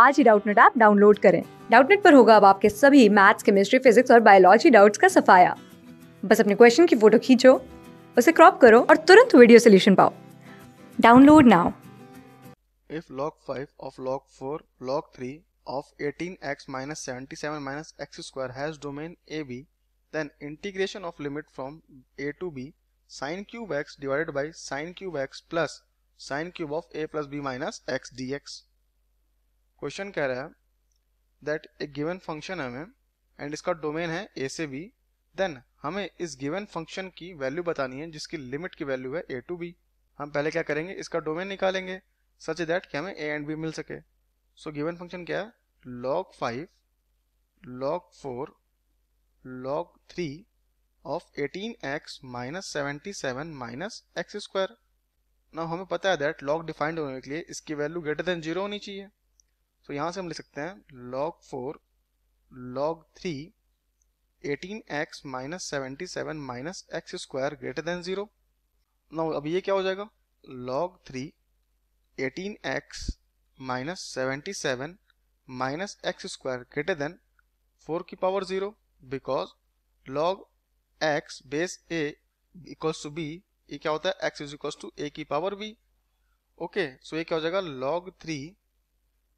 आज ही Doubtnut app download करें डाउटनेट पर होगा अब आपके सभी मैथ्स केमिस्ट्री फिजिक्स और बायोलॉजी डाउट्स का सफाया बस अपने क्वेश्चन की फोटो खींचो उसे क्रॉप करो और तुरंत वीडियो सोल्यूशन पाओ download now If log 5 of log 4 log 3 of 18x minus 77 minus x square has domain AB, then integration of limit from A to B sine cube x divided by sine cube x plus sine cube of A plus B minus x dx. Question कह रहा है that a given function हमें and इसका domain है a से B then हमें इस given function की वैल्यू बतानी है जिसकी लिमिट की वैल्यू है ए टू बी हम पहले क्या करेंगे इसका डोमेन निकालेंगे सच दैट कि हमें ए एंड बी मिल सके सो गिवन फंक्शन क्या है log five log four log three of eighteen x minus seventy seven minus x square ना हमें पता है दैट लॉग डिफाइंड होने के लिए इसकी वैल्यू ग्रेटर देन जीरो होनी चाहिए सो तो यहाँ से हम लिख सकते हैं log four log three eighteen x minus seventy seven minus x square greater than zero ना अब ये क्या हो जाएगा log three eighteen x minus seventy seven minus x square greater than four की power zero because log x base a equals to b ये क्या होता है x is equal to a की power b okay so so ये क्या हो जाएगा log three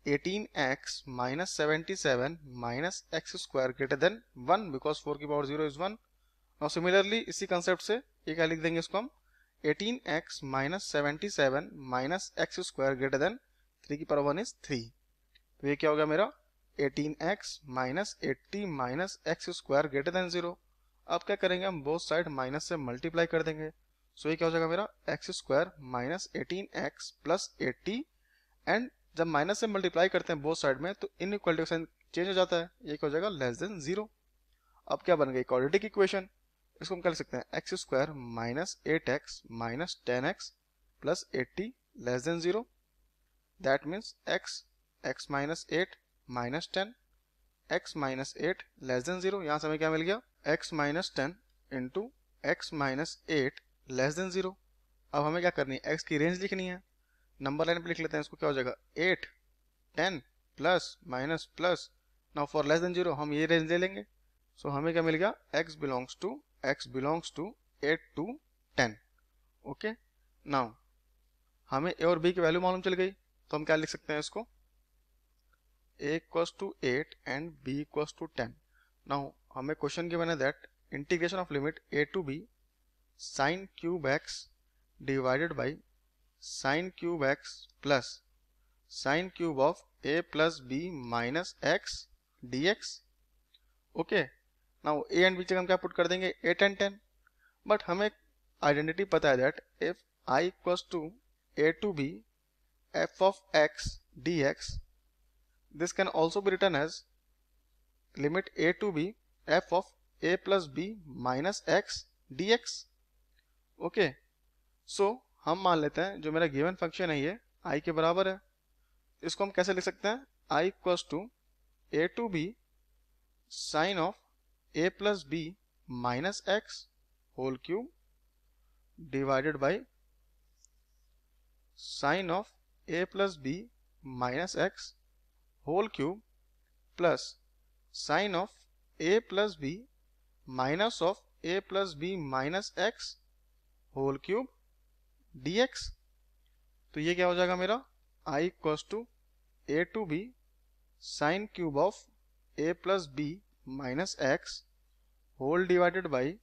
eighteen x minus seventy seven minus x square greater than one because four की पावर जीरो इज वन और सिमिलरली इसी कंसेप्ट से ये क्या लिख देंगे इसको हम eighteen x minus seventy seven minus x square greater than three की पावर वन इज थ्री तो ये क्या हो गया मेरा eighteen x minus eighty minus x square greater than zero अब क्या करेंगे हम बोथ साइड माइनस से मल्टीप्लाई कर देंगे सो so ये क्या हो जाएगा मेरा x square minus eighteen x plus eighty and जब माइनस से मल्टीप्लाई करते हैं बोथ साइड में तो इन इक्वालिटी का साइन चेंज हो जाता है ये क्या हो जाएगा लेस देन जीरो अब क्या बन गई क्वाड्रेटिक इक्वेशन इसको हम कह सकते हैं x square minus eight x minus ten x plus eighty less than zero that means x x minus eight minus ten x minus eight less than zero यहाँ से हमें क्या मिल गया x minus ten into x minus eight less than zero अब हमें क्या करनी है एक्स की रेंज लिखनी है नंबर लाइन पे लिख लेते हैं इसको क्या हो जाएगा eight ten plus minus plus now for less than zero हम ये रेंज ले लेंगे सो so, हमें क्या मिल गया x belongs to x belongs to eight to ten okay now हमें ए और बी की वैल्यू मालूम चल गई तो हम क्या लिख सकते हैं इसको a to eight and b equals to ten now हमें क्वेश्चन की बना that integration of limit a to b sine cube x divided by sine cube x plus sine cube of a plus b minus x d x okay ना a and b हम क्या put कर देंगे a ten ten but हमें identity पता है that if I equals to a to b f of x d x this can also be written as limit a to b f of a plus b minus x d x okay so हम मान लेते हैं जो मेरा given function है ये आई के बराबर है इसको हम कैसे लिख सकते हैं I equals to a to b sine of a plus b minus x whole cube divided by sine of a plus b minus x whole cube plus sine of a plus b minus of a plus b minus x whole cube d x तो ये क्या हो जाएगा मेरा I equals to a to b sine cube of a plus b minus x whole divided by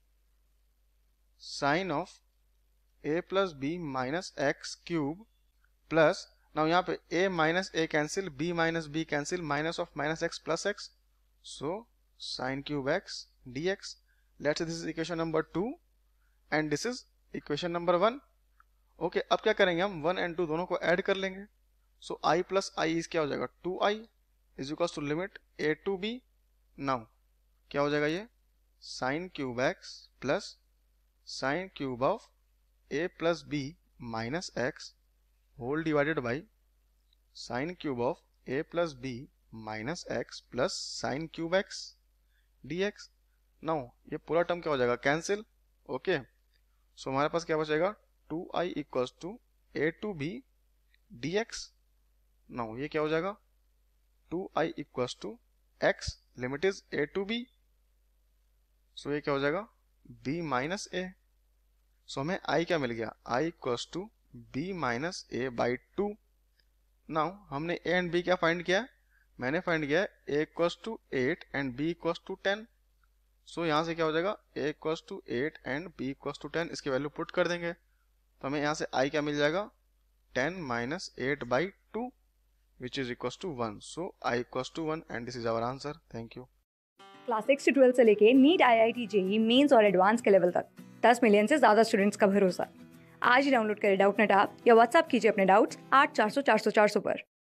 sine of a plus b minus x cube plus now यहाँ पे a minus a cancel b minus b cancel minus of minus x plus x so sine cube x d x let's this is equation number two and this is equation number one okay अब क्या करेंगे हम one and to दोनों को add कर लेंगे सो आई plus I is क्या हो जाएगा two I is equal to limit a to b now क्या हो जाएगा ये sine cube x plus sine cube of a plus b minus x whole divided by sine cube of a plus b minus x plus sine cube x d x now ये पूरा term क्या हो जाएगा cancel okay so हमारे पास क्या बचेगा two I equals to a to b d x now ये क्या हो जाएगा two I equals to x limit is a to b so ये क्या हो जाएगा बी माइनस ए सो हमें आई क्या मिल गया I equals to b minus a by two now हमने ए एंड बी क्या फाइंड किया है मैंने फाइंड किया है a to eight and b equals to ten so यहां से क्या हो जाएगा a to eight and b equals to ten इसकी वैल्यू पुट कर देंगे तो हमें यहाँ से आई क्या मिल जाएगा ten minus eight by two which is equal to one so I equal to one and this is our answer thank you class six से ट्वेल्थ से लेके NEET I I T JEE mains और advance के level तक दस million से ज़्यादा students का भरोसा आज ही डाउनलोड करें डाउट नेट आप या व्हाट्सअप कीजिए अपने डाउट्स आठ चार सौ चार सौ चार सौ पर